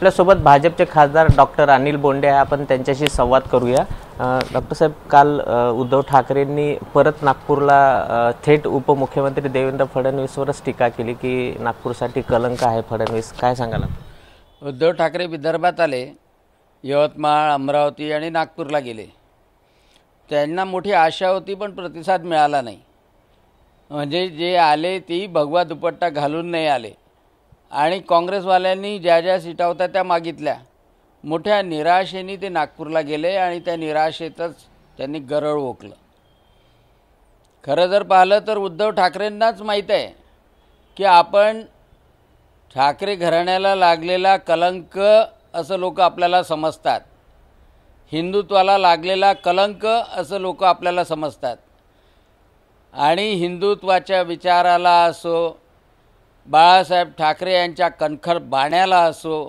आपल्यासोबत भाजपचे खासदार डॉक्टर अनिल बोंडे आहे आपण त्यांच्याशी संवाद करूया डॉक्टर साहेब काल उद्धव ठाकरेंनी परत नागपूरला थेट उपमुख्यमंत्री देवेंद्र फडणवीसवरच टीका केली की नागपूरसाठी कलंक आहे फडणवीस काय सांगाल उद्धव ठाकरे विदर्भात आले यवतमाळ अमरावती आणि नागपूरला गेले त्यांना मोठी आशा होती पण प्रतिसाद मिळाला नाही म्हणजे जे आले ती भगवा दुपट्टा घालून नाही आले आणि काँग्रेसवाल्यांनी ज्या ज्या सीटा होत्या त्या मागितल्या मोठ्या निराशेने ते नागपूरला गेले आणि त्या निराशेतच त्यांनी गरळ ओकलं खरं जर पाहिलं तर उद्धव ठाकरेंनाच माहीत आहे की आपण ठाकरे घराण्याला लागलेला कलंक असं लोक आपल्याला समजतात हिंदुत्वाला लागलेला कलंक असं लोक आपल्याला समजतात आणि हिंदुत्वाच्या विचाराला असो बाळासाहेब ठाकरे यांच्या कणखर बाण्याला असो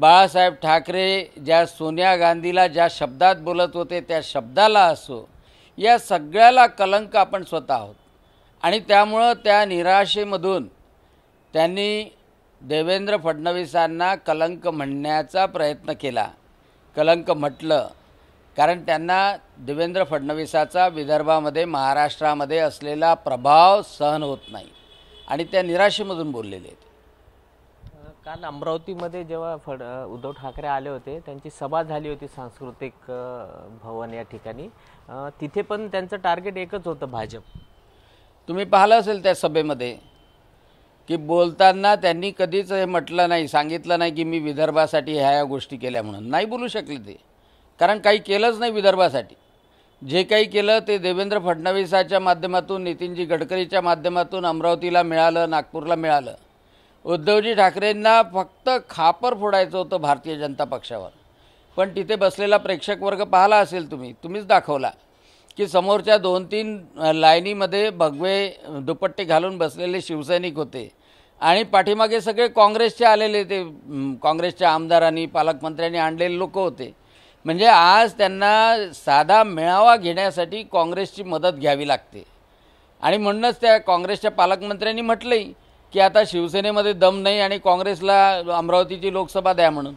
बाळासाहेब ठाकरे ज्या सोनिया गांधीला ज्या शब्दात बोलत होते त्या शब्दाला असो या सगळ्याला कलंक आपण स्वतः आहोत आणि त्यामुळं त्या निराशेमधून त्यांनी देवेंद्र फडणवीसांना कलंक म्हणण्याचा प्रयत्न केला कलंक म्हटलं कारण त्यांना देवेंद्र फडणवीसाचा विदर्भामध्ये महाराष्ट्रामध्ये असलेला प्रभाव सहन होत नाही आणि त्या निराशेमधून बोललेले आहेत काल अमरावतीमध्ये जेव्हा फड उद्धव ठाकरे आले होते त्यांची सभा झाली होती सांस्कृतिक भवन या ठिकाणी तिथे पण त्यांचं टार्गेट एकच होतं भाजप तुम्ही पाहिलं असेल त्या सभेमध्ये की बोलताना त्यांनी कधीच हे म्हटलं नाही सांगितलं नाही की मी विदर्भासाठी ह्या ह्या गोष्टी केल्या म्हणून नाही बोलू शकले ते कारण काही केलंच नाही विदर्भासाठी जे काही केलं ते देवेंद्र फडणवीसाच्या माध्यमातून नितीनजी गडकरीच्या माध्यमातून अमरावतीला मिळालं नागपूरला मिळालं उद्धवजी ठाकरेंना फक्त खापर फोडायचं होतं भारतीय जनता पक्षावर पण तिथे बसलेला प्रेक्षक वर्ग पाहिला असेल तुम्ही तुम्हीच दाखवला की समोरच्या दोन तीन लाईनीमध्ये भगवे दुपट्टे घालून बसलेले शिवसैनिक होते आणि पाठीमागे सगळे काँग्रेसचे आलेले ते काँग्रेसच्या आमदारांनी पालकमंत्र्यांनी आणलेले लोक होते म्हणजे आज त्यांना साधा मेळावा घेण्यासाठी काँग्रेसची मदत घ्यावी लागते आणि म्हणूनच त्या काँग्रेसच्या पालकमंत्र्यांनी म्हटलंही की आता शिवसेनेमध्ये दम नाही आणि काँग्रेसला अमरावतीची लोकसभा द्या म्हणून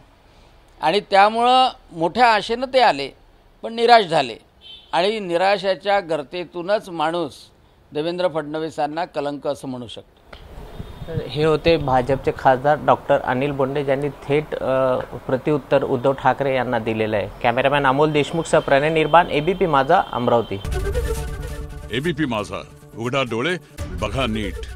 आणि त्यामुळं मोठ्या आशेनं ते आले पण निराश झाले आणि निराशाच्या गर्तेतूनच माणूस देवेंद्र फडणवीसांना कलंक असं म्हणू शकतो हे होते भाजपचे खासदार डॉक्टर अनिल बोंडे ज्यांनी थेट प्रत्युत्तर उद्धव ठाकरे यांना दिलेलं आहे कॅमेरामॅन अमोल देशमुख देशमुखचा प्रणय निर्माण एबीपी माझा अमरावती एबीपी माझा उघडा डोळे बघा नीट